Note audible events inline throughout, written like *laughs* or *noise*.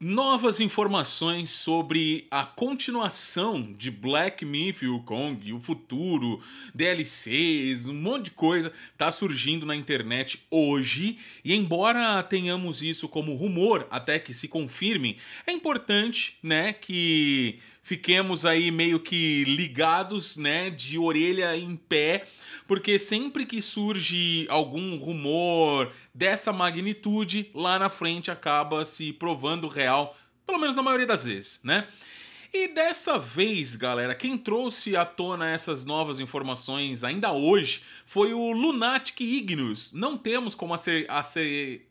Novas informações sobre a continuação de Black Myth Wukong, o futuro, DLCs, um monte de coisa tá surgindo na internet hoje. E embora tenhamos isso como rumor até que se confirme, é importante, né, que fiquemos aí meio que ligados, né, de orelha em pé, porque sempre que surge algum rumor dessa magnitude, lá na frente acaba se provando real, pelo menos na maioria das vezes, né? E dessa vez, galera, quem trouxe à tona essas novas informações ainda hoje foi o Lunatic Ignis. Não temos como acer, acer,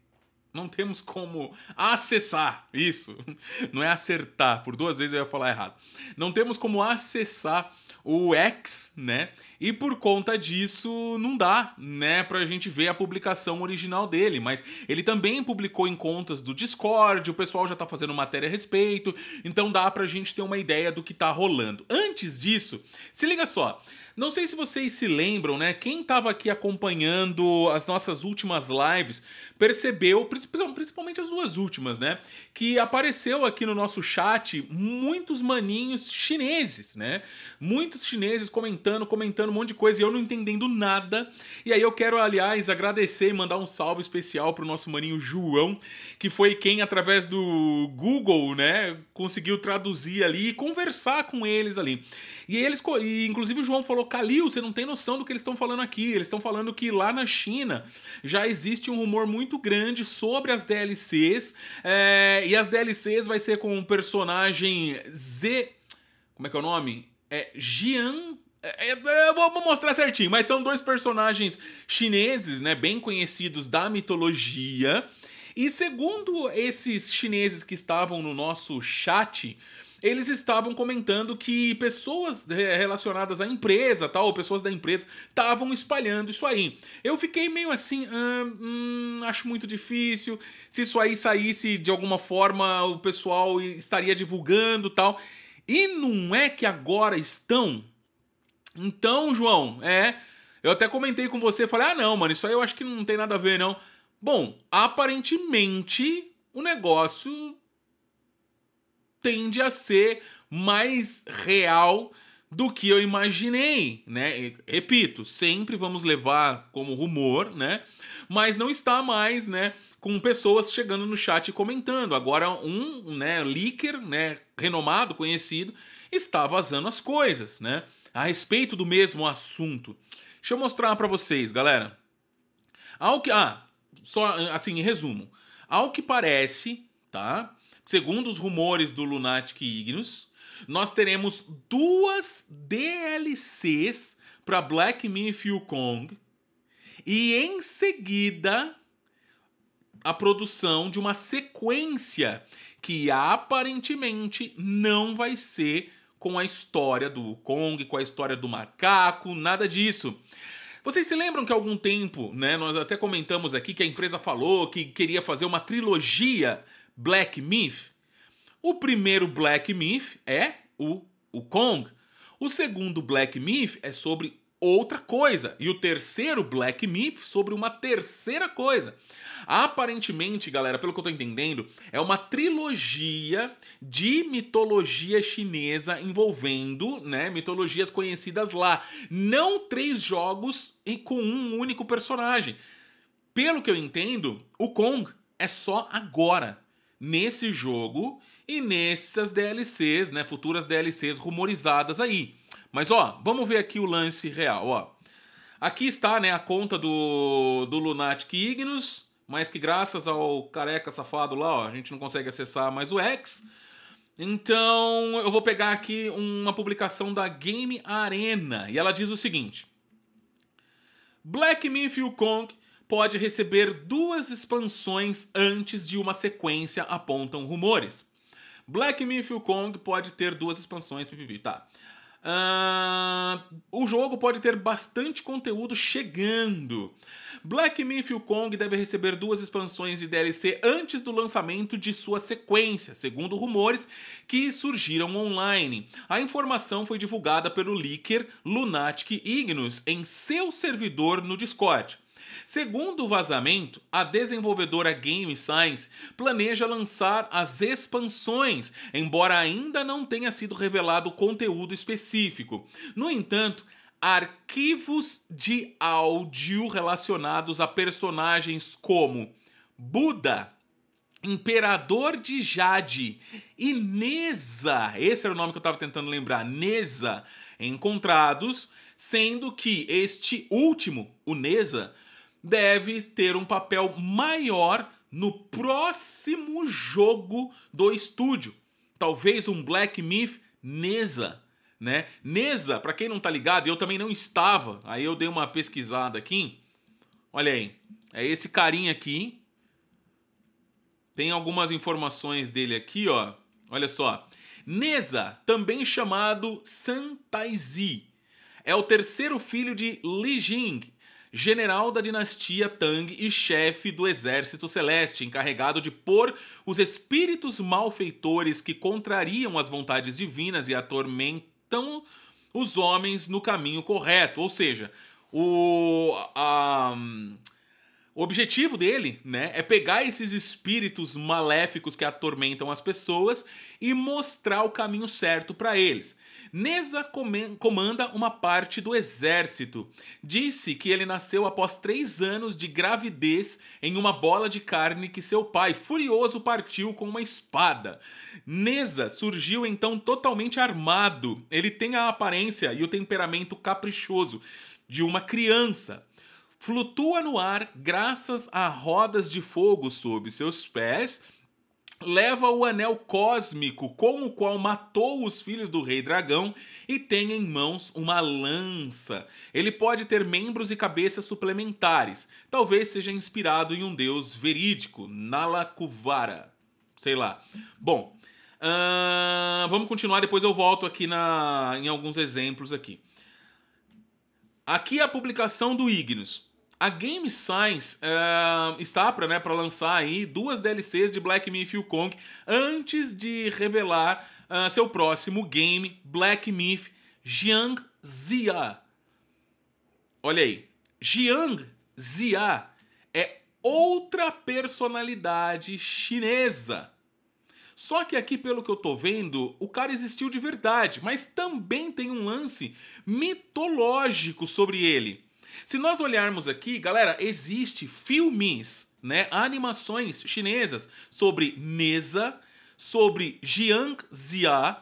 não temos como acessar isso. *laughs* Não é acertar, por duas vezes eu ia falar errado. Não temos como acessar o X, né? E por conta disso, não dá, né, pra gente ver a publicação original dele. Mas ele também publicou em contas do Discord, o pessoal já tá fazendo matéria a respeito, então dá pra gente ter uma ideia do que tá rolando. Antes disso, se liga só. Não sei se vocês se lembram, né? Quem estava aqui acompanhando as nossas últimas lives percebeu, principalmente as duas últimas, né? Que apareceu aqui no nosso chat muitos maninhos chineses, né? Muitos chineses comentando, comentando um monte de coisa e eu não entendendo nada. E aí eu quero, aliás, agradecer e mandar um salve especial pro nosso maninho João, que foi quem, através do Google, né, conseguiu traduzir ali e conversar com eles ali. E eles, e inclusive o João falou: Calil, você não tem noção do que eles estão falando aqui. Eles estão falando que lá na China já existe um rumor muito grande sobre as DLCs. É, eh, e as DLCs vai ser com o personagem Z. Como é que é o nome? É Jian é, é, eu vou mostrar certinho, mas são dois personagens chineses, né, bem conhecidos da mitologia. E segundo esses chineses que estavam no nosso chat, eles estavam comentando que pessoas é, relacionadas à empresa, tal, pessoas da empresa, estavam espalhando isso aí. Eu fiquei meio assim, ah, hum, acho muito difícil. Se isso aí saísse de alguma forma, o pessoal estaria divulgando, tal. E não é que agora estão então, João, é. Eu até comentei com você, falei, ah, não, mano, isso aí eu acho que não tem nada a ver, não. Bom, aparentemente o negócio tende a ser mais real do que eu imaginei, né? E, repito, sempre vamos levar como rumor, né? Mas não está mais, né? Com pessoas chegando no chat e comentando. Agora um, né? Leaker, né? Renomado, conhecido, está vazando as coisas, né? a respeito do mesmo assunto. Deixa eu mostrar para vocês, galera. Ao que, ah, só assim, em resumo. Ao que parece, tá? Segundo os rumores do Lunatic Ignis, nós teremos duas DLCs para Black Myth Kong e em seguida a produção de uma sequência que aparentemente não vai ser com a história do Kong, com a história do macaco, nada disso. Vocês se lembram que há algum tempo, né, nós até comentamos aqui que a empresa falou que queria fazer uma trilogia Black Myth? O primeiro Black Myth é o, o Kong. O segundo Black Myth é sobre outra coisa. E o terceiro Black Myth sobre uma terceira coisa. Aparentemente, galera, pelo que eu tô entendendo, é uma trilogia de mitologia chinesa envolvendo, né, mitologias conhecidas lá. Não três jogos e com um único personagem. Pelo que eu entendo, o Kong é só agora, nesse jogo e nessas DLCs, né, futuras DLCs rumorizadas aí. Mas ó, vamos ver aqui o lance real, ó. Aqui está, né, a conta do, do Lunatic Ignus mas que graças ao careca safado lá, ó, a gente não consegue acessar mais o X. Então, eu vou pegar aqui uma publicação da Game Arena e ela diz o seguinte: Black Myth Kong pode receber duas expansões antes de uma sequência, apontam rumores. Black Myth Kong pode ter duas expansões, tá. Uh, o jogo pode ter bastante conteúdo chegando. Black Myth Kong deve receber duas expansões de DLC antes do lançamento de sua sequência, segundo rumores que surgiram online. A informação foi divulgada pelo leaker Lunatic Ignus em seu servidor no Discord. Segundo o vazamento, a desenvolvedora Game Science planeja lançar as expansões, embora ainda não tenha sido revelado conteúdo específico. No entanto, arquivos de áudio relacionados a personagens como Buda, Imperador de Jade e Neza, esse era o nome que eu estava tentando lembrar, Neza, encontrados, sendo que este último, o Neza, deve ter um papel maior no próximo jogo do estúdio. Talvez um Black Myth Neza, né? Neza, para quem não tá ligado, eu também não estava. Aí eu dei uma pesquisada aqui. Olha aí. É esse carinha aqui. Tem algumas informações dele aqui, ó. Olha só. Neza, também chamado Santaizi, é o terceiro filho de Li Jing general da dinastia Tang e chefe do exército celeste, encarregado de pôr os espíritos malfeitores que contrariam as vontades divinas e atormentam os homens no caminho correto. Ou seja, o. A, o objetivo dele, né, é pegar esses espíritos maléficos que atormentam as pessoas e mostrar o caminho certo para eles. Neza comanda uma parte do exército. Disse que ele nasceu após três anos de gravidez em uma bola de carne que seu pai, furioso, partiu com uma espada. Neza surgiu então totalmente armado. Ele tem a aparência e o temperamento caprichoso de uma criança. Flutua no ar graças a rodas de fogo sob seus pés leva o anel cósmico com o qual matou os filhos do rei dragão e tem em mãos uma lança. Ele pode ter membros e cabeças suplementares. Talvez seja inspirado em um deus verídico, Nalakuvara. Sei lá. Bom, uh, vamos continuar, depois eu volto aqui na, em alguns exemplos aqui. Aqui é a publicação do Ignis. A Game Science uh, está para né, lançar aí duas DLCs de Black Myth Kong antes de revelar uh, seu próximo game, Black Myth Jiang Zia. Olha aí. Jiang Zia é outra personalidade chinesa. Só que aqui, pelo que eu tô vendo, o cara existiu de verdade, mas também tem um lance mitológico sobre ele. Se nós olharmos aqui, galera, existe filmes, né, animações chinesas sobre Neza, sobre Jiangxia,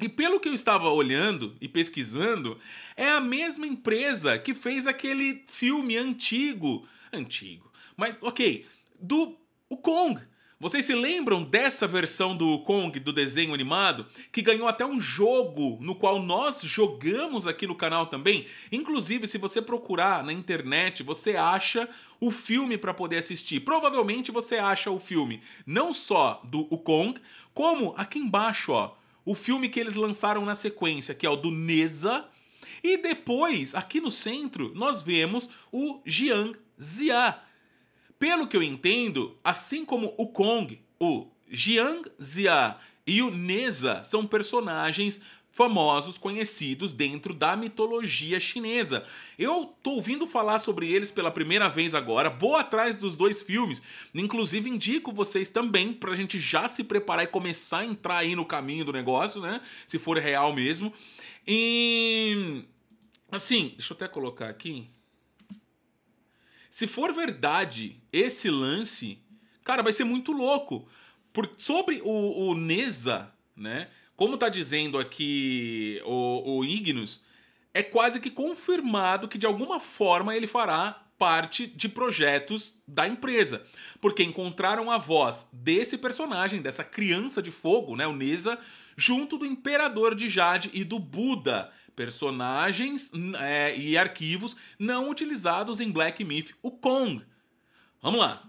e pelo que eu estava olhando e pesquisando, é a mesma empresa que fez aquele filme antigo, antigo, mas ok, do o Kong, vocês se lembram dessa versão do Kong do desenho animado que ganhou até um jogo no qual nós jogamos aqui no canal também? Inclusive, se você procurar na internet, você acha o filme para poder assistir. Provavelmente você acha o filme não só do o Kong, como aqui embaixo, ó, o filme que eles lançaram na sequência, que é o do Neza. E depois, aqui no centro, nós vemos o Jiang Zia pelo que eu entendo, assim como o Kong, o Jiang Zia e o Neza são personagens famosos, conhecidos dentro da mitologia chinesa. Eu tô ouvindo falar sobre eles pela primeira vez agora, vou atrás dos dois filmes, inclusive indico vocês também pra gente já se preparar e começar a entrar aí no caminho do negócio, né? Se for real mesmo. E assim, deixa eu até colocar aqui. Se for verdade esse lance, cara, vai ser muito louco. Por, sobre o, o Neza, né? Como tá dizendo aqui o, o é quase que confirmado que de alguma forma ele fará parte de projetos da empresa, porque encontraram a voz desse personagem, dessa criança de fogo, né, o Neza, junto do Imperador de Jade e do Buda, personagens é, e arquivos não utilizados em Black Myth: o Kong. Vamos lá.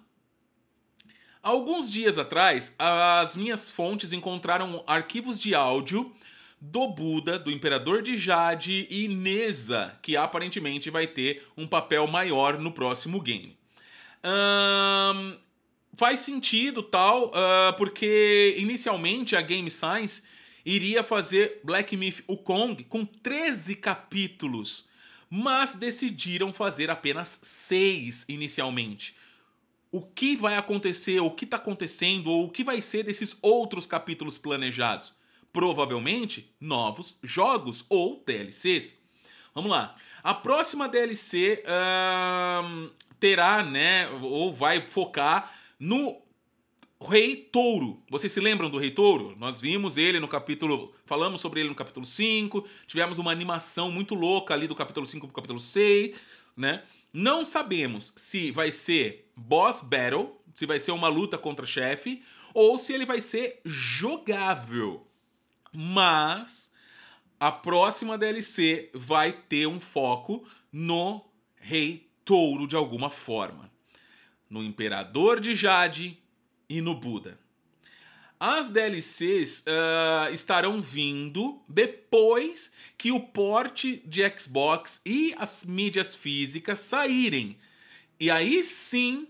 Alguns dias atrás, as minhas fontes encontraram arquivos de áudio do Buda, do Imperador de Jade e Neza, que aparentemente vai ter um papel maior no próximo game. Um, faz sentido tal, uh, porque inicialmente a Game Science iria fazer Black Myth: O Kong com 13 capítulos, mas decidiram fazer apenas 6 inicialmente. O que vai acontecer, o que está acontecendo, ou o que vai ser desses outros capítulos planejados? Provavelmente novos jogos ou DLCs. Vamos lá. A próxima DLC terá, né, ou vai focar no Rei Touro. Vocês se lembram do Rei Touro? Nós vimos ele no capítulo. Falamos sobre ele no capítulo 5. Tivemos uma animação muito louca ali do capítulo 5 pro capítulo 6, né? Não sabemos se vai ser boss battle, se vai ser uma luta contra chefe, ou se ele vai ser jogável. Mas a próxima DLC vai ter um foco no Rei Touro de alguma forma. No Imperador de Jade e no Buda. As DLCs uh, ah, estarão vindo depois que o porte de Xbox e as mídias físicas saírem. E aí sim,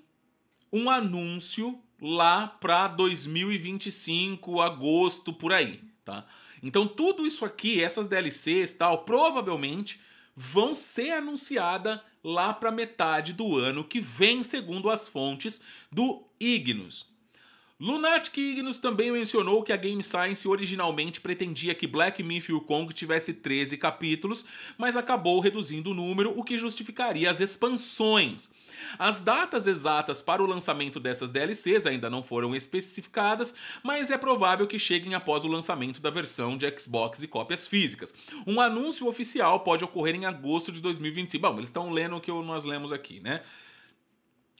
um anúncio lá para 2025, agosto, por aí, tá? Então tudo isso aqui, essas DLCs tal, provavelmente vão ser anunciada lá para metade do ano que vem, segundo as fontes do Ignus. Lunatic Ignis também mencionou que a Game Science originalmente pretendia que Black Myth Kong tivesse 13 capítulos, mas acabou reduzindo o número, o que justificaria as expansões. As datas exatas para o lançamento dessas DLCs ainda não foram especificadas, mas é provável que cheguem após o lançamento da versão de Xbox e cópias físicas. Um anúncio oficial pode ocorrer em agosto de 2025. Bom, eles estão lendo o que nós lemos aqui, né?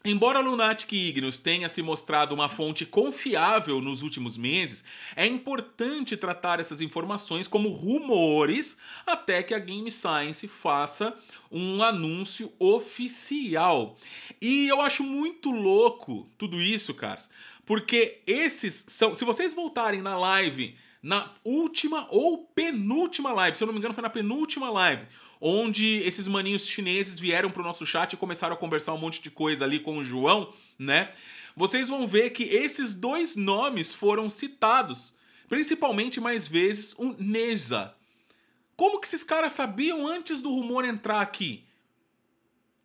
Embora Lunatic Ignus tenha se mostrado uma fonte confiável nos últimos meses, é importante tratar essas informações como rumores até que a Game Science faça um anúncio oficial. E eu acho muito louco tudo isso, caras, porque esses são. Se vocês voltarem na live na última ou penúltima live, se eu não me engano, foi na penúltima live, onde esses maninhos chineses vieram pro nosso chat e começaram a conversar um monte de coisa ali com o João, né? Vocês vão ver que esses dois nomes foram citados, principalmente mais vezes o Neza. Como que esses caras sabiam antes do rumor entrar aqui?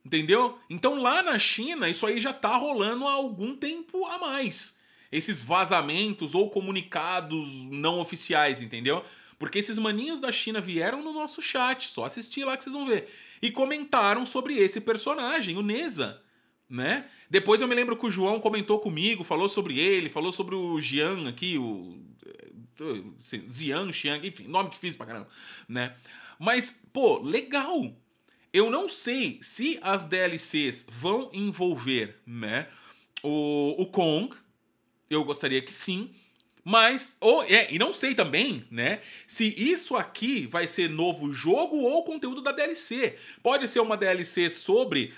Entendeu? Então lá na China, isso aí já tá rolando há algum tempo a mais esses vazamentos ou comunicados não oficiais, entendeu? Porque esses maninhos da China vieram no nosso chat, só assistir lá que vocês vão ver. E comentaram sobre esse personagem, o Neza, né? Depois eu me lembro que o João comentou comigo, falou sobre ele, falou sobre o Jian aqui, o Zian, eh, assim, Xiang, enfim, nome difícil pra caramba, né? Mas, pô, legal. Eu não sei se as DLCs vão envolver, né, o, o Kong, eu gostaria que sim. Mas, ou, é, e não sei também, né? Se isso aqui vai ser novo jogo ou conteúdo da DLC. Pode ser uma DLC sobre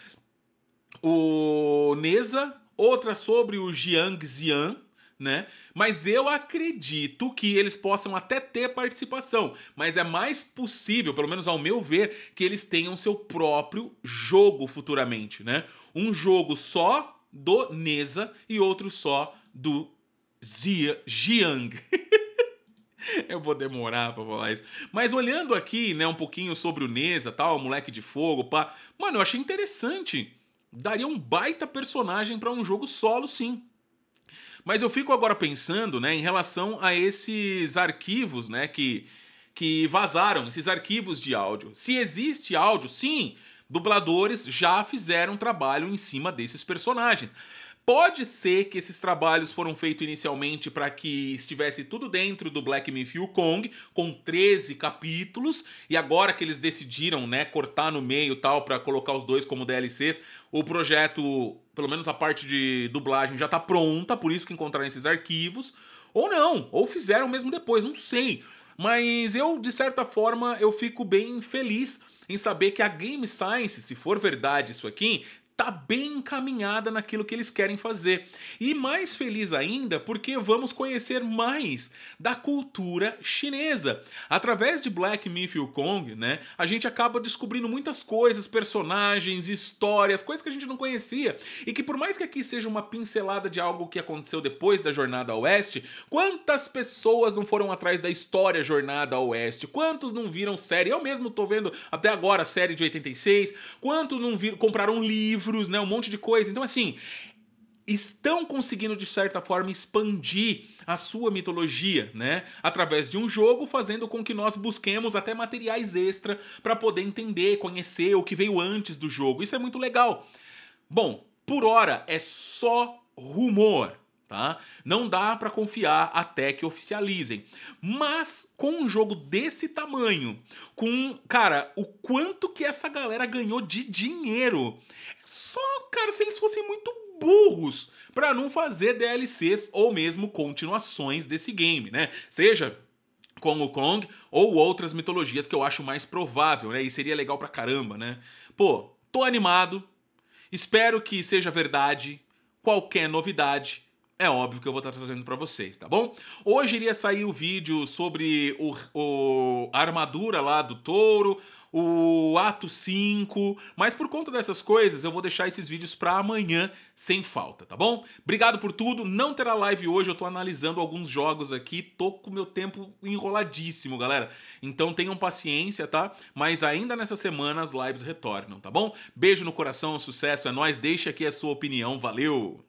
o Neza, outra sobre o Jiang Xian, né? Mas eu acredito que eles possam até ter participação, mas é mais possível, pelo menos ao meu ver, que eles tenham seu próprio jogo futuramente, né? Um jogo só do Neza e outro só do Zia, Jiang. *laughs* Eu vou demorar pra falar isso. Mas olhando aqui, né, um pouquinho sobre o Neza, tal, o moleque de fogo, pá. Mano, eu achei interessante. Daria um baita personagem para um jogo solo, sim. Mas eu fico agora pensando, né, em relação a esses arquivos, né, que que vazaram, esses arquivos de áudio. Se existe áudio, sim, dubladores já fizeram trabalho em cima desses personagens. Pode ser que esses trabalhos foram feitos inicialmente para que estivesse tudo dentro do Black Myth Kong, com 13 capítulos, e agora que eles decidiram, né, cortar no meio tal para colocar os dois como DLCs, o projeto, pelo menos a parte de dublagem já tá pronta, por isso que encontraram esses arquivos, ou não, ou fizeram mesmo depois, não sei. Mas eu, de certa forma, eu fico bem feliz em saber que a Game Science, se for verdade isso aqui, está bem encaminhada naquilo que eles querem fazer. E mais feliz ainda porque vamos conhecer mais da cultura chinesa. Através de Black Myth Wukong, né, a gente acaba descobrindo muitas coisas, personagens, histórias, coisas que a gente não conhecia e que por mais que aqui seja uma pincelada de algo que aconteceu depois da Jornada ao Oeste, quantas pessoas não foram atrás da história Jornada ao Oeste? Quantos não viram série? Eu mesmo estou vendo até agora a série de 86. Quantos não viram, compraram um livro livros, né? Um monte de coisa. Então, assim, estão conseguindo de certa forma expandir a sua mitologia, né? Através de um jogo, fazendo com que nós busquemos até materiais extra para poder entender, conhecer o que veio antes do jogo. Isso é muito legal. Bom, por hora é só rumor tá? Não dá para confiar até que oficializem. Mas com um jogo desse tamanho, com, cara, o quanto que essa galera ganhou de dinheiro. Só, cara, se eles fossem muito burros para não fazer DLCs ou mesmo continuações desse game, né? Seja com o Kong ou outras mitologias que eu acho mais provável, né? E seria legal pra caramba, né? Pô, tô animado. Espero que seja verdade qualquer novidade é óbvio que eu vou estar trazendo para vocês, tá bom? Hoje iria sair o vídeo sobre o, o, a armadura lá do touro, o ato 5, mas por conta dessas coisas eu vou deixar esses vídeos para amanhã sem falta, tá bom? Obrigado por tudo, não terá live hoje, eu tô analisando alguns jogos aqui, tô com meu tempo enroladíssimo, galera. Então tenham paciência, tá? Mas ainda nessa semana as lives retornam, tá bom? Beijo no coração, sucesso é nós, deixa aqui a sua opinião, valeu.